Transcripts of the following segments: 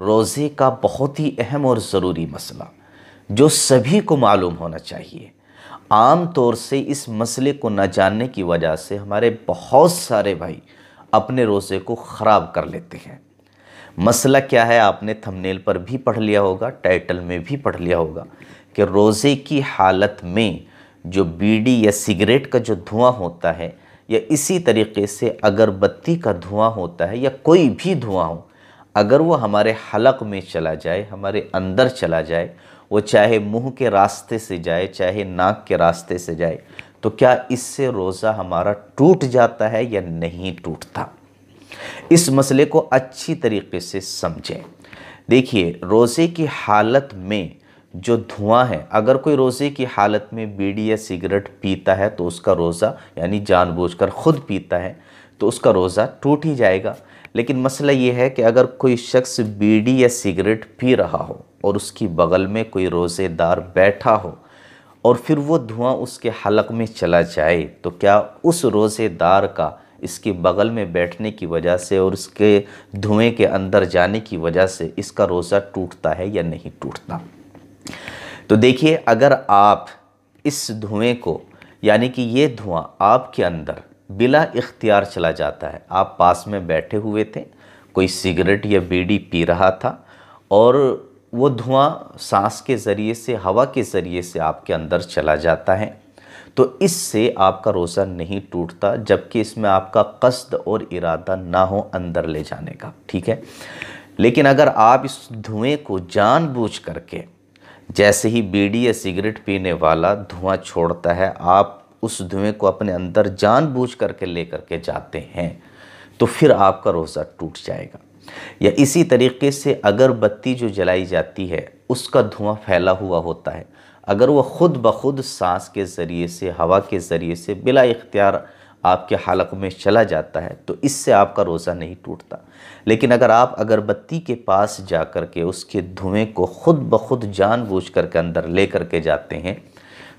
रोज़े का बहुत ही अहम और ज़रूरी मसला जो सभी को मालूम होना चाहिए आम तौर से इस मसले को न जानने की वजह से हमारे बहुत सारे भाई अपने रोज़े को ख़राब कर लेते हैं मसला क्या है आपने थंबनेल पर भी पढ़ लिया होगा टाइटल में भी पढ़ लिया होगा कि रोज़े की हालत में जो बीड़ी या सिगरेट का जो धुआं होता है या इसी तरीके से अगरबत्ती का धुआं होता है या कोई भी धुआं हो अगर वो हमारे हलक में चला जाए हमारे अंदर चला जाए वो चाहे मुंह के रास्ते से जाए चाहे नाक के रास्ते से जाए तो क्या इससे रोज़ा हमारा टूट जाता है या नहीं टूटता इस मसले को अच्छी तरीके से समझें देखिए रोज़े की हालत में जो धुआं है अगर कोई रोज़े की हालत में बीड़ी या सिगरेट पीता है तो उसका रोज़ा यानी जानबूझकर ख़ुद पीता है तो उसका रोज़ा टूट ही जाएगा लेकिन मसला ये है कि अगर कोई शख्स बीड़ी या सिगरेट पी रहा हो और उसकी बगल में कोई रोज़ेदार बैठा हो और फिर वो धुआं उसके हलक में चला जाए तो क्या उस रोज़ेदार का इसके बगल में बैठने की वजह से और उसके धुएं के अंदर जाने की वजह से इसका रोज़ा टूटता है या नहीं टूटता तो देखिए अगर आप इस धुएँ को यानी कि ये धुआं आपके अंदर बिला इख्तियार चला जाता है आप पास में बैठे हुए थे कोई सिगरेट या बीड़ी पी रहा था और वो धुआं सांस के ज़रिए से हवा के ज़रिए से आपके अंदर चला जाता है तो इससे आपका रोज़ा नहीं टूटता जबकि इसमें आपका कस्द और इरादा ना हो अंदर ले जाने का ठीक है लेकिन अगर आप इस धुएँ को जानबूझ करके जैसे ही बीड़ी या सिगरेट पीने वाला धुआं छोड़ता है आप उस धुएं को अपने अंदर जानबूझ करके ले करके जाते हैं तो फिर आपका रोज़ा टूट जाएगा या इसी तरीके से अगर बत्ती जो जलाई जाती है उसका धुआं फैला हुआ होता है अगर वह ख़ुद ब खुद सांस के ज़रिए से हवा के ज़रिए से बिला इख्तियार आपके हलक में चला जाता है तो इससे आपका रोज़ा नहीं टूटता लेकिन अगर आप अगरबत्ती के पास जा कर के उसके धुएँ को ख़ुद ब खुद जानबूझ करके अंदर ले करके जाते हैं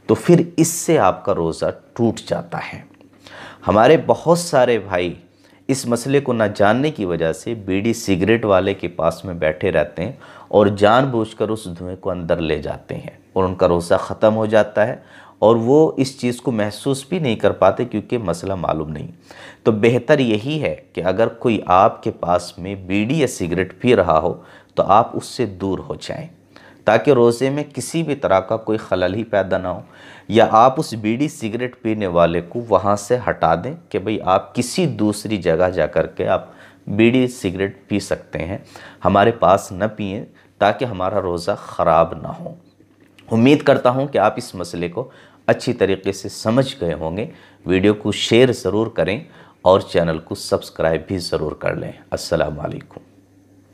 तो फिर इससे आपका रोज़ा टूट जाता है हमारे बहुत सारे भाई इस मसले को ना जानने की वजह से बीड़ी सिगरेट वाले के पास में बैठे रहते हैं और जानबूझकर उस धुएं को अंदर ले जाते हैं और उनका रोज़ा ख़त्म हो जाता है और वो इस चीज़ को महसूस भी नहीं कर पाते क्योंकि मसला मालूम नहीं तो बेहतर यही है कि अगर कोई आपके पास में बीड़ी या सिगरेट पी रहा हो तो आप उससे दूर हो जाएं ताकि रोज़े में किसी भी तरह का कोई खलल ही पैदा ना हो या आप उस बीड़ी सिगरेट पीने वाले को वहाँ से हटा दें कि भाई आप किसी दूसरी जगह जा कर के आप बीड़ी सिगरेट पी सकते हैं हमारे पास न पिए ताकि हमारा रोज़ा ख़राब ना हो उम्मीद करता हूँ कि आप इस मसले को अच्छी तरीके से समझ गए होंगे वीडियो को शेयर ज़रूर करें और चैनल को सब्सक्राइब भी ज़रूर कर लें असलकम